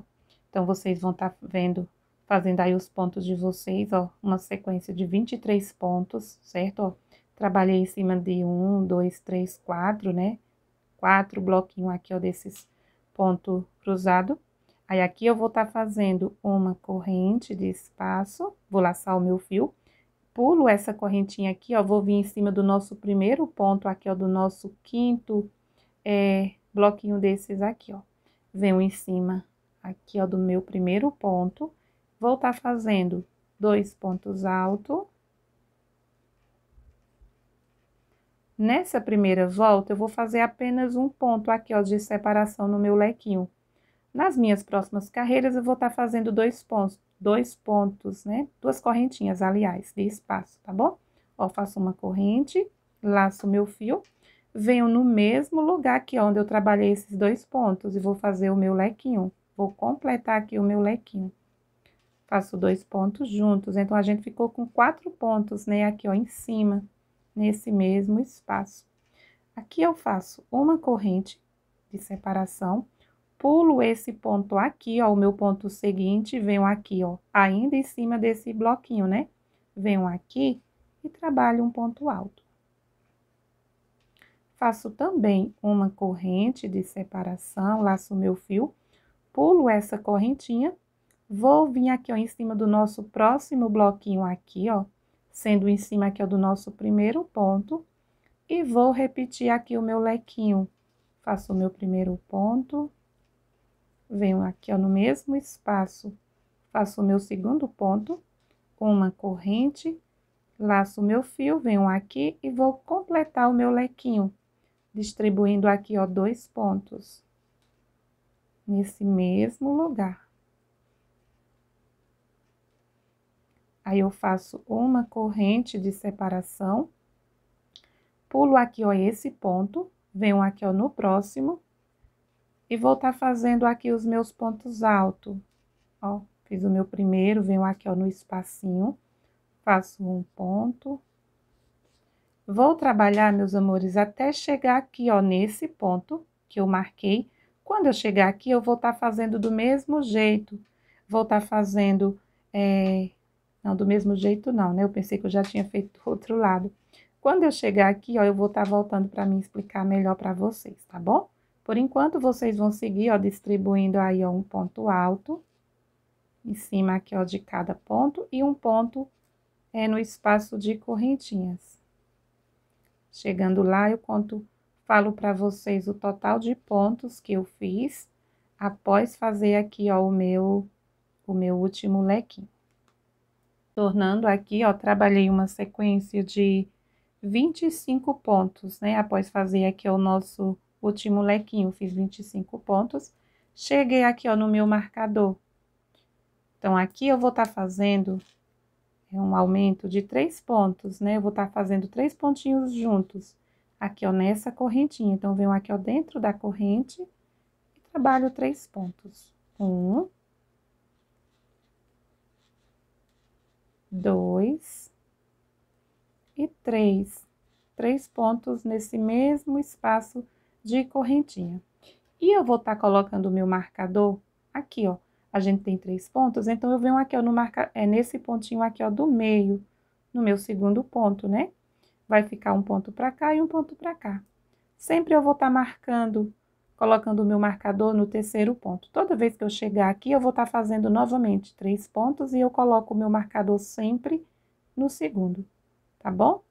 Então, vocês vão estar tá vendo, fazendo aí os pontos de vocês, ó, uma sequência de 23 pontos, certo, ó. Trabalhei em cima de um, dois, três, quatro, né, quatro bloquinhos aqui, ó, desses ponto cruzado. Aí, aqui eu vou estar tá fazendo uma corrente de espaço, vou laçar o meu fio, pulo essa correntinha aqui, ó, vou vir em cima do nosso primeiro ponto aqui, ó, do nosso quinto é, bloquinho desses aqui, ó. Venho em cima aqui, ó, do meu primeiro ponto, vou estar tá fazendo dois pontos altos. Nessa primeira volta, eu vou fazer apenas um ponto aqui, ó, de separação no meu lequinho. Nas minhas próximas carreiras, eu vou estar tá fazendo dois pontos, dois pontos, né? Duas correntinhas, aliás, de espaço, tá bom? Ó, faço uma corrente, laço meu fio, venho no mesmo lugar aqui, onde eu trabalhei esses dois pontos e vou fazer o meu lequinho. Vou completar aqui o meu lequinho. Faço dois pontos juntos, então, a gente ficou com quatro pontos, né, aqui, ó, em cima, nesse mesmo espaço. Aqui eu faço uma corrente de separação, pulo esse ponto aqui, ó, o meu ponto seguinte, venho aqui, ó, ainda em cima desse bloquinho, né? Venho aqui e trabalho um ponto alto. Faço também uma corrente de separação, laço meu fio, pulo essa correntinha, vou vir aqui, ó, em cima do nosso próximo bloquinho aqui, ó, sendo em cima aqui, ó, do nosso primeiro ponto, e vou repetir aqui o meu lequinho. Faço o meu primeiro ponto, venho aqui ó, no mesmo espaço, faço o meu segundo ponto com uma corrente, laço o meu fio, venho aqui e vou completar o meu lequinho, distribuindo aqui, ó, dois pontos. Nesse mesmo lugar. Aí, eu faço uma corrente de separação, pulo aqui, ó, esse ponto, venho aqui, ó, no próximo, e vou estar tá fazendo aqui os meus pontos altos. Ó, fiz o meu primeiro, venho aqui, ó, no espacinho, faço um ponto. Vou trabalhar, meus amores, até chegar aqui, ó, nesse ponto que eu marquei. Quando eu chegar aqui, eu vou estar tá fazendo do mesmo jeito. Vou estar tá fazendo, é... não, do mesmo jeito não, né? Eu pensei que eu já tinha feito outro lado. Quando eu chegar aqui, ó, eu vou estar tá voltando para mim explicar melhor para vocês, tá bom? Por enquanto, vocês vão seguir, ó, distribuindo aí, ó, um ponto alto em cima aqui, ó, de cada ponto e um ponto é no espaço de correntinhas. Chegando lá, eu conto, falo para vocês o total de pontos que eu fiz após fazer aqui, ó, o meu, o meu último lequinho. Tornando aqui, ó, trabalhei uma sequência de 25 pontos, né, após fazer aqui o nosso último lequinho, fiz 25 pontos. Cheguei aqui, ó, no meu marcador. Então, aqui eu vou estar tá fazendo é um aumento de três pontos, né? Eu vou estar tá fazendo três pontinhos juntos, aqui, ó, nessa correntinha. Então, venho aqui, ó, dentro da corrente e trabalho três pontos. Um. Dois. E três. Três pontos nesse mesmo espaço de correntinha. E eu vou estar tá colocando o meu marcador aqui, ó. A gente tem três pontos, então eu venho aqui, ó, no marca... é nesse pontinho aqui, ó, do meio, no meu segundo ponto, né? Vai ficar um ponto para cá e um ponto para cá. Sempre eu vou estar tá marcando, colocando o meu marcador no terceiro ponto. Toda vez que eu chegar aqui, eu vou estar tá fazendo novamente três pontos e eu coloco o meu marcador sempre no segundo, tá bom?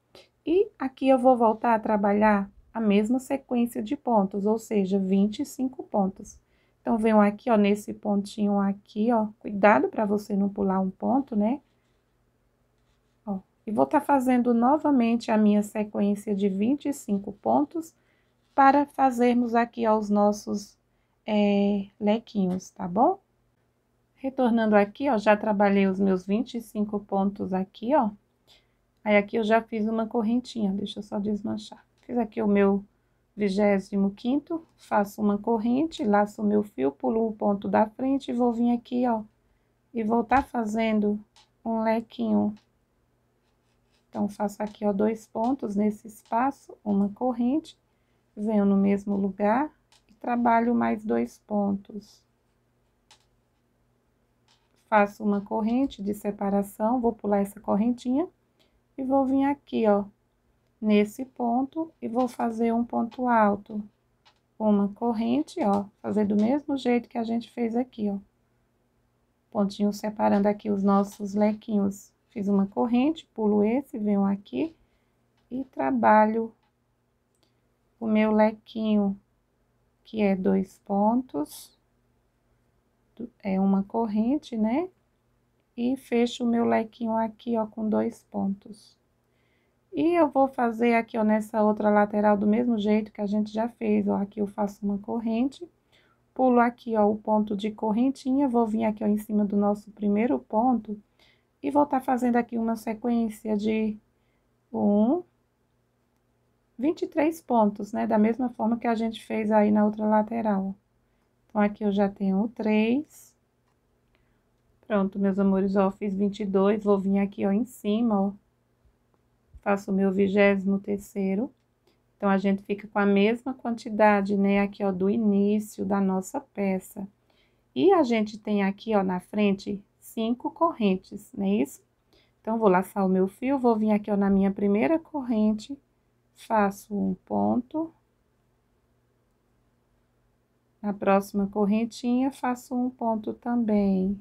E aqui eu vou voltar a trabalhar a mesma sequência de pontos, ou seja, 25 pontos. Então, venho aqui, ó, nesse pontinho aqui, ó, cuidado para você não pular um ponto, né? Ó, e vou estar tá fazendo novamente a minha sequência de 25 pontos para fazermos aqui ó, os nossos é, lequinhos, tá bom? Retornando aqui, ó, já trabalhei os meus 25 pontos aqui, ó. Aí, aqui eu já fiz uma correntinha, deixa eu só desmanchar. Fiz aqui o meu 25, faço uma corrente, laço o meu fio, pulo o ponto da frente e vou vir aqui, ó, e vou tá fazendo um lequinho. Então, faço aqui, ó, dois pontos nesse espaço, uma corrente, venho no mesmo lugar e trabalho mais dois pontos. Faço uma corrente de separação, vou pular essa correntinha e vou vir aqui, ó, nesse ponto e vou fazer um ponto alto, uma corrente, ó, fazer do mesmo jeito que a gente fez aqui, ó. Pontinho separando aqui os nossos lequinhos. Fiz uma corrente, pulo esse, venho aqui e trabalho o meu lequinho, que é dois pontos, é uma corrente, né? E fecho o meu lequinho aqui, ó, com dois pontos. E eu vou fazer aqui, ó, nessa outra lateral do mesmo jeito que a gente já fez, ó, aqui eu faço uma corrente, pulo aqui, ó, o ponto de correntinha, vou vir aqui, ó, em cima do nosso primeiro ponto e vou tá fazendo aqui uma sequência de um, 23 pontos, né? Da mesma forma que a gente fez aí na outra lateral. Então, aqui eu já tenho três Pronto, meus amores, ó, fiz 22, vou vir aqui, ó, em cima, ó faço o meu vigésimo terceiro. Então, a gente fica com a mesma quantidade, né, aqui, ó, do início da nossa peça. E a gente tem aqui, ó, na frente, cinco correntes, não é isso? Então, vou laçar o meu fio, vou vir aqui, ó, na minha primeira corrente, faço um ponto. Na próxima correntinha, faço um ponto também.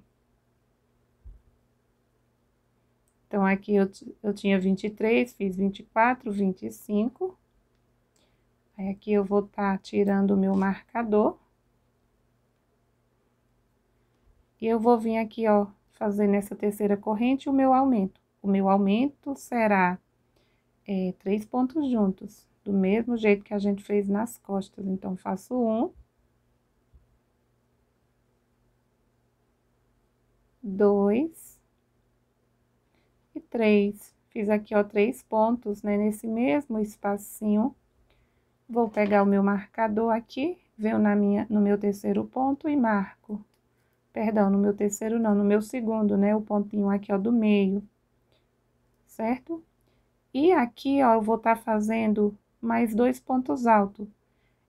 Então, aqui eu, eu tinha 23, fiz 24, 25. Aí, aqui eu vou estar tá tirando o meu marcador. E eu vou vir aqui, ó, fazer nessa terceira corrente o meu aumento. O meu aumento será é, três pontos juntos, do mesmo jeito que a gente fez nas costas. Então, faço um. Dois três. Fiz aqui, ó, três pontos, né, nesse mesmo espacinho. Vou pegar o meu marcador aqui, venho na minha, no meu terceiro ponto e marco. Perdão, no meu terceiro não, no meu segundo, né, o pontinho aqui, ó, do meio. Certo? E aqui, ó, eu vou estar tá fazendo mais dois pontos altos.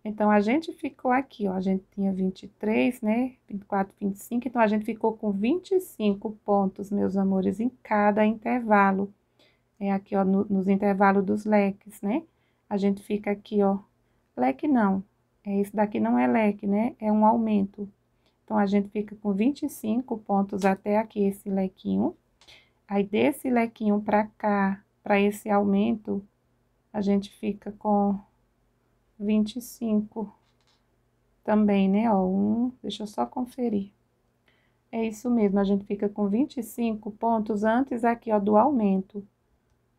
Então, a gente ficou aqui, ó, a gente tinha 23, né, 24, 25, então, a gente ficou com 25 pontos, meus amores, em cada intervalo. É aqui, ó, no, nos intervalos dos leques, né? A gente fica aqui, ó, leque não, é, esse daqui não é leque, né, é um aumento. Então, a gente fica com 25 pontos até aqui, esse lequinho. Aí, desse lequinho pra cá, pra esse aumento, a gente fica com 25 também, né? Ó, um, deixa eu só conferir. É isso mesmo, a gente fica com 25 pontos antes aqui, ó, do aumento,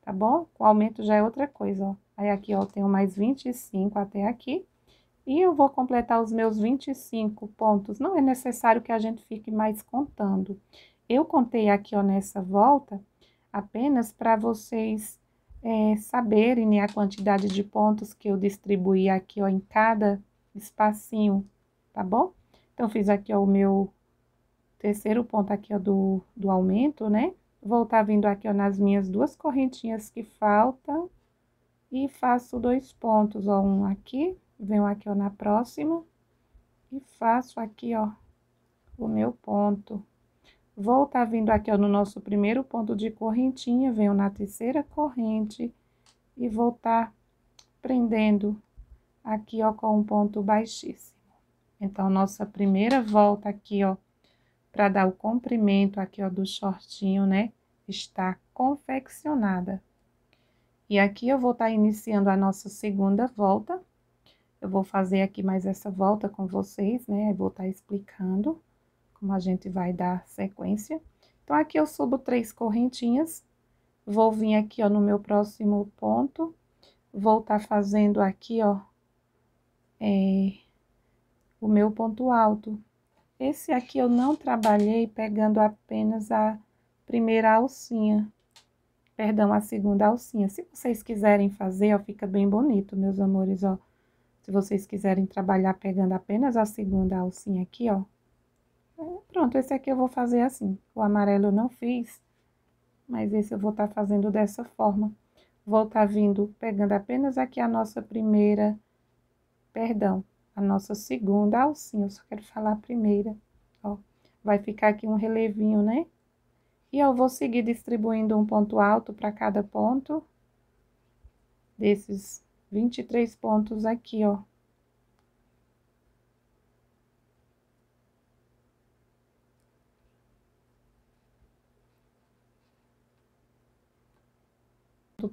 tá bom? O aumento já é outra coisa, ó. Aí aqui, ó, eu tenho mais 25 até aqui. E eu vou completar os meus 25 pontos. Não é necessário que a gente fique mais contando. Eu contei aqui, ó, nessa volta, apenas para vocês é, saberem né, a quantidade de pontos que eu distribuí aqui ó, em cada espacinho, tá bom? Então, fiz aqui ó, o meu terceiro ponto aqui ó, do, do aumento, né? Vou estar tá vindo aqui ó, nas minhas duas correntinhas que faltam e faço dois pontos, ó, um aqui, venho aqui ó, na próxima e faço aqui ó, o meu ponto. Vou estar vindo aqui ó, no nosso primeiro ponto de correntinha, venho na terceira corrente e vou estar prendendo aqui, ó, com um ponto baixíssimo. Então, nossa primeira volta aqui, ó, para dar o comprimento aqui, ó, do shortinho, né, está confeccionada. E aqui eu vou estar tá iniciando a nossa segunda volta. Eu vou fazer aqui mais essa volta com vocês, né, vou estar tá explicando como a gente vai dar sequência. Então, aqui eu subo três correntinhas, vou vir aqui, ó, no meu próximo ponto, vou estar tá fazendo aqui, ó, é, o meu ponto alto. Esse aqui eu não trabalhei pegando apenas a primeira alcinha, perdão, a segunda alcinha. Se vocês quiserem fazer, ó, fica bem bonito, meus amores, ó. Se vocês quiserem trabalhar pegando apenas a segunda alcinha aqui, ó, Pronto, esse aqui eu vou fazer assim. O amarelo eu não fiz, mas esse eu vou estar tá fazendo dessa forma. Vou estar tá vindo, pegando apenas aqui a nossa primeira, perdão, a nossa segunda alcinha. Eu só quero falar a primeira, ó. Vai ficar aqui um relevinho, né? E eu vou seguir distribuindo um ponto alto para cada ponto. Desses 23 pontos aqui, ó.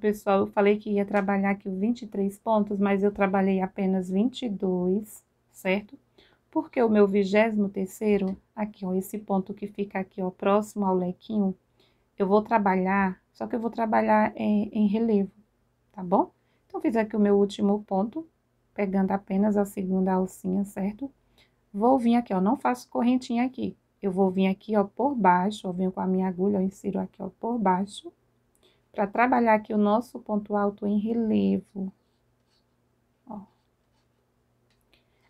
pessoal, eu falei que ia trabalhar aqui 23 pontos, mas eu trabalhei apenas 22, certo? Porque o meu vigésimo terceiro, aqui, ó, esse ponto que fica aqui, ó, próximo ao lequinho, eu vou trabalhar, só que eu vou trabalhar em, é, em relevo, tá bom? Então, fiz aqui o meu último ponto, pegando apenas a segunda alcinha, certo? Vou vir aqui, ó, não faço correntinha aqui. Eu vou vir aqui, ó, por baixo, ó, venho com a minha agulha, ó, insiro aqui, ó, por baixo para trabalhar aqui o nosso ponto alto em relevo. Ó.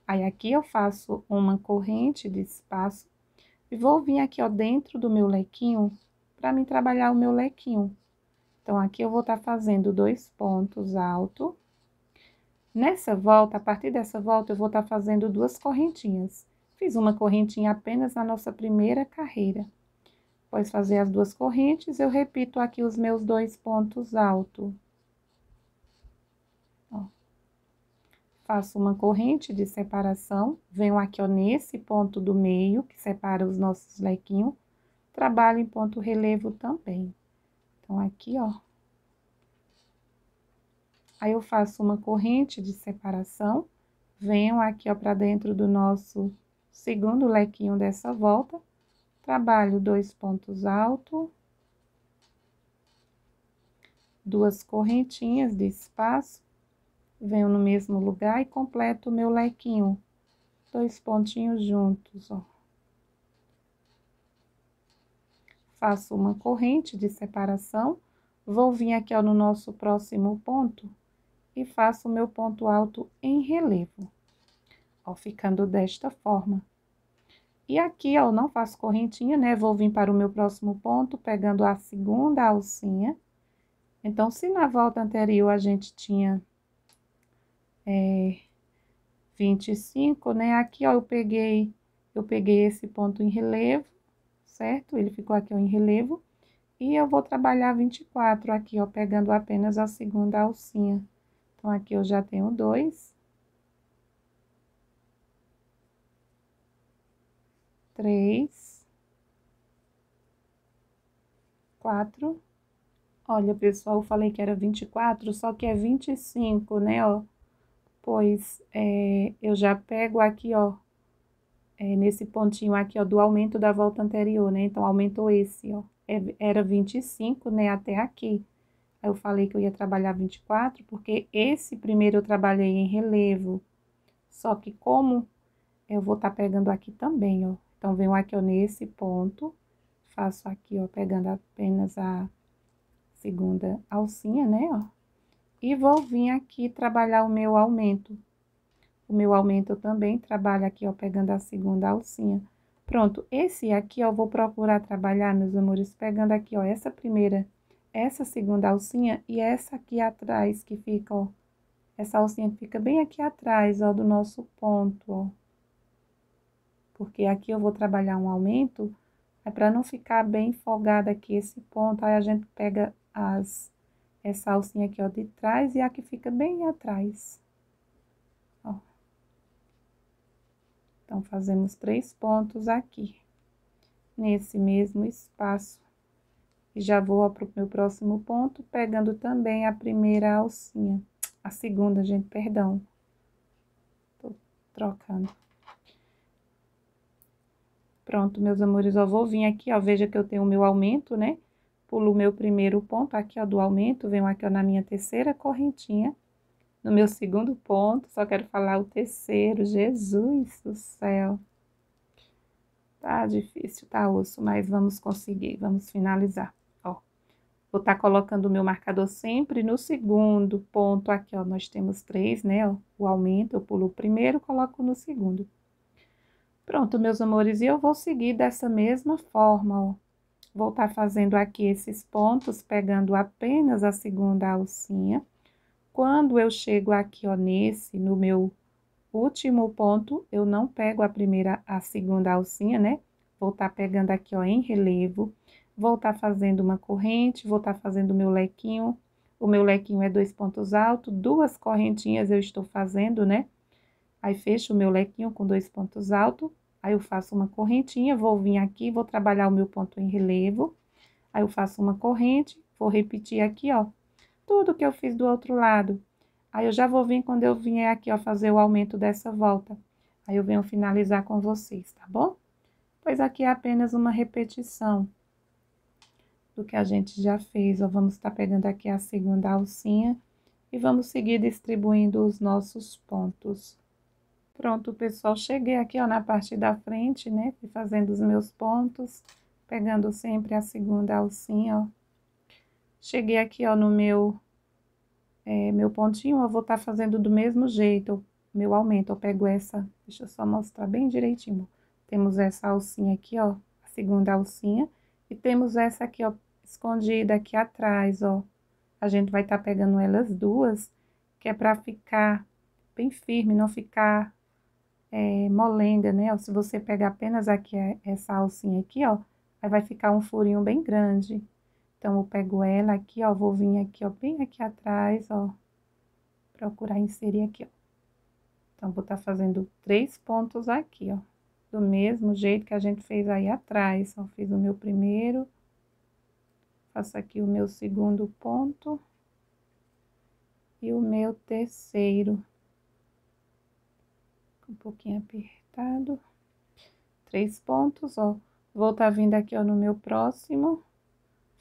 Aí, aqui eu faço uma corrente de espaço e vou vir aqui, ó, dentro do meu lequinho, para me trabalhar o meu lequinho. Então, aqui eu vou estar tá fazendo dois pontos alto. Nessa volta, a partir dessa volta, eu vou estar tá fazendo duas correntinhas. Fiz uma correntinha apenas na nossa primeira carreira. Após fazer as duas correntes, eu repito aqui os meus dois pontos altos. Faço uma corrente de separação, venho aqui, ó, nesse ponto do meio, que separa os nossos lequinhos, trabalho em ponto relevo também. Então, aqui, ó. Aí, eu faço uma corrente de separação, venho aqui, ó, pra dentro do nosso segundo lequinho dessa volta, Trabalho dois pontos alto, duas correntinhas de espaço, venho no mesmo lugar e completo o meu lequinho, dois pontinhos juntos, ó. Faço uma corrente de separação, vou vir aqui, ó, no nosso próximo ponto e faço o meu ponto alto em relevo, ó, ficando desta forma. E aqui, ó, não faço correntinha, né? Vou vir para o meu próximo ponto, pegando a segunda alcinha. Então, se na volta anterior a gente tinha é, 25, né? Aqui, ó, eu peguei, eu peguei esse ponto em relevo, certo? Ele ficou aqui, ó, em relevo. E eu vou trabalhar 24 aqui, ó, pegando apenas a segunda alcinha. Então, aqui eu já tenho dois. três, quatro. Olha, pessoal, eu falei que era 24, só que é 25, né, ó. Pois é, eu já pego aqui, ó, é, nesse pontinho aqui, ó, do aumento da volta anterior, né? Então, aumentou esse, ó. É, era 25, né, até aqui. Aí eu falei que eu ia trabalhar 24, porque esse primeiro eu trabalhei em relevo. Só que como eu vou estar tá pegando aqui também, ó, então, venho aqui ó, nesse ponto, faço aqui, ó, pegando apenas a segunda alcinha, né, ó. E vou vir aqui trabalhar o meu aumento. O meu aumento eu também trabalho aqui, ó, pegando a segunda alcinha. Pronto, esse aqui, ó, vou procurar trabalhar, meus amores, pegando aqui, ó, essa primeira, essa segunda alcinha e essa aqui atrás que fica, ó. Essa alcinha que fica bem aqui atrás, ó, do nosso ponto, ó porque aqui eu vou trabalhar um aumento, é para não ficar bem folgado aqui esse ponto, aí a gente pega as, essa alcinha aqui, ó, de trás e a que fica bem atrás, ó. Então, fazemos três pontos aqui, nesse mesmo espaço. E já vou, ó, pro meu próximo ponto, pegando também a primeira alcinha, a segunda, gente, perdão. Tô trocando. Pronto, meus amores, Eu vou vir aqui, ó, veja que eu tenho o meu aumento, né? Pulo o meu primeiro ponto aqui, ó, do aumento, venho aqui, ó, na minha terceira correntinha, no meu segundo ponto, só quero falar o terceiro, Jesus do céu. Tá difícil, tá osso, mas vamos conseguir, vamos finalizar, ó. Vou estar tá colocando o meu marcador sempre no segundo ponto aqui, ó, nós temos três, né, ó, o aumento, eu pulo o primeiro, coloco no segundo. Pronto, meus amores, e eu vou seguir dessa mesma forma, ó. Vou estar tá fazendo aqui esses pontos, pegando apenas a segunda alcinha. Quando eu chego aqui, ó, nesse, no meu último ponto, eu não pego a primeira, a segunda alcinha, né? Vou estar tá pegando aqui, ó, em relevo. Vou estar tá fazendo uma corrente, vou estar tá fazendo o meu lequinho. O meu lequinho é dois pontos altos, duas correntinhas eu estou fazendo, né? Aí fecho o meu lequinho com dois pontos altos, aí eu faço uma correntinha, vou vir aqui, vou trabalhar o meu ponto em relevo. Aí eu faço uma corrente, vou repetir aqui, ó, tudo que eu fiz do outro lado. Aí eu já vou vir quando eu vier aqui, ó, fazer o aumento dessa volta. Aí eu venho finalizar com vocês, tá bom? Pois aqui é apenas uma repetição do que a gente já fez. Ó, vamos estar tá pegando aqui a segunda alcinha e vamos seguir distribuindo os nossos pontos. Pronto, pessoal, cheguei aqui ó, na parte da frente, né? Fui fazendo os meus pontos, pegando sempre a segunda alcinha, ó. Cheguei aqui, ó, no meu, é, meu pontinho, eu vou estar tá fazendo do mesmo jeito, meu aumento. Eu pego essa, deixa eu só mostrar bem direitinho. Temos essa alcinha aqui, ó, a segunda alcinha, e temos essa aqui, ó, escondida aqui atrás, ó. A gente vai estar tá pegando elas duas, que é pra ficar bem firme, não ficar é, molenga, né? Ou se você pegar apenas aqui essa alcinha aqui, ó, aí vai ficar um furinho bem grande. Então, eu pego ela aqui, ó, vou vir aqui, ó, bem aqui atrás, ó, procurar inserir aqui, ó. Então, vou estar tá fazendo três pontos aqui, ó, do mesmo jeito que a gente fez aí atrás, ó, fiz o meu primeiro, faço aqui o meu segundo ponto e o meu terceiro um pouquinho apertado, três pontos, ó. Vou tá vindo aqui, ó, no meu próximo,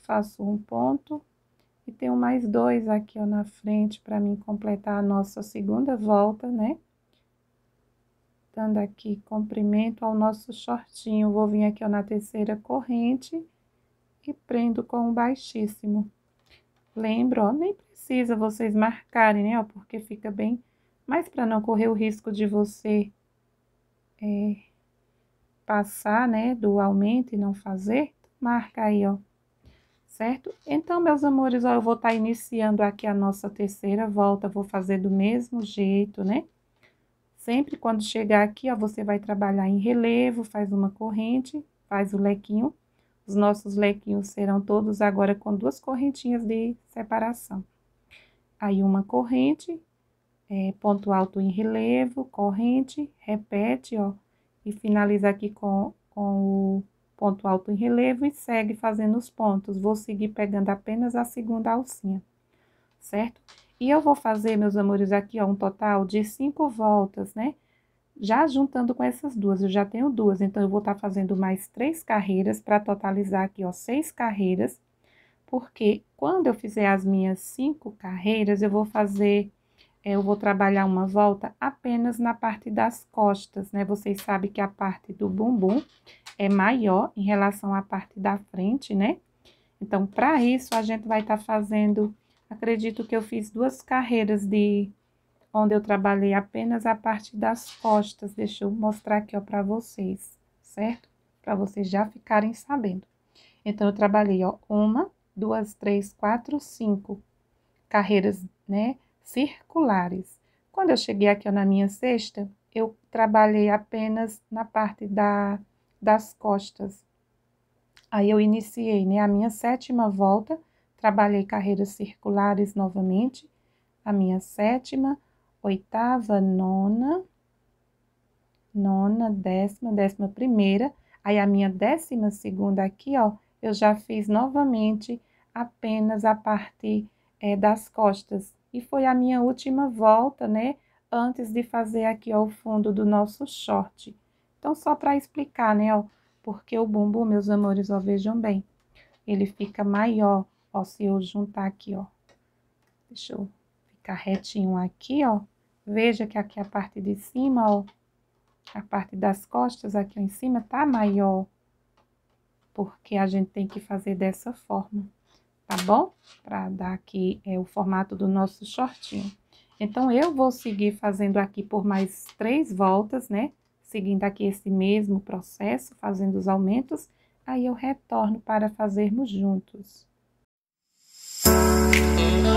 faço um ponto e tenho mais dois aqui, ó, na frente para mim completar a nossa segunda volta, né? Dando aqui comprimento ao nosso shortinho, vou vir aqui, ó, na terceira corrente e prendo com um baixíssimo. Lembro, ó, nem precisa vocês marcarem, né, ó, porque fica bem mas para não correr o risco de você é, passar, né, do aumento e não fazer, marca aí, ó, certo? Então, meus amores, ó, eu vou estar tá iniciando aqui a nossa terceira volta, vou fazer do mesmo jeito, né? Sempre quando chegar aqui, ó, você vai trabalhar em relevo, faz uma corrente, faz o lequinho. Os nossos lequinhos serão todos agora com duas correntinhas de separação. Aí, uma corrente é, ponto alto em relevo, corrente, repete, ó, e finaliza aqui com, com o ponto alto em relevo e segue fazendo os pontos. Vou seguir pegando apenas a segunda alcinha, certo? E eu vou fazer, meus amores, aqui, ó, um total de cinco voltas, né? Já juntando com essas duas, eu já tenho duas, então eu vou estar tá fazendo mais três carreiras para totalizar aqui, ó, seis carreiras, porque quando eu fizer as minhas cinco carreiras, eu vou fazer eu vou trabalhar uma volta apenas na parte das costas, né? Vocês sabem que a parte do bumbum é maior em relação à parte da frente, né? Então, para isso, a gente vai estar tá fazendo, acredito que eu fiz duas carreiras de... Onde eu trabalhei apenas a parte das costas, deixa eu mostrar aqui, ó, para vocês, certo? Para vocês já ficarem sabendo. Então, eu trabalhei, ó, uma, duas, três, quatro, cinco carreiras, né? circulares. Quando eu cheguei aqui na minha sexta, eu trabalhei apenas na parte da, das costas. Aí eu iniciei né, a minha sétima volta, trabalhei carreiras circulares novamente, a minha sétima, oitava, nona, nona, décima, décima primeira, aí a minha décima segunda aqui, ó, eu já fiz novamente apenas a parte é, das costas e foi a minha última volta, né? Antes de fazer aqui ó, o fundo do nosso short. Então, só para explicar, né, ó, porque o bumbum, meus amores, ó, vejam bem, ele fica maior, ó, se eu juntar aqui, ó. Deixa eu ficar retinho aqui, ó. Veja que aqui a parte de cima, ó, a parte das costas aqui em cima tá maior, porque a gente tem que fazer dessa forma tá bom? Para dar aqui é, o formato do nosso shortinho. Então, eu vou seguir fazendo aqui por mais três voltas, né? Seguindo aqui esse mesmo processo, fazendo os aumentos, aí eu retorno para fazermos juntos. Música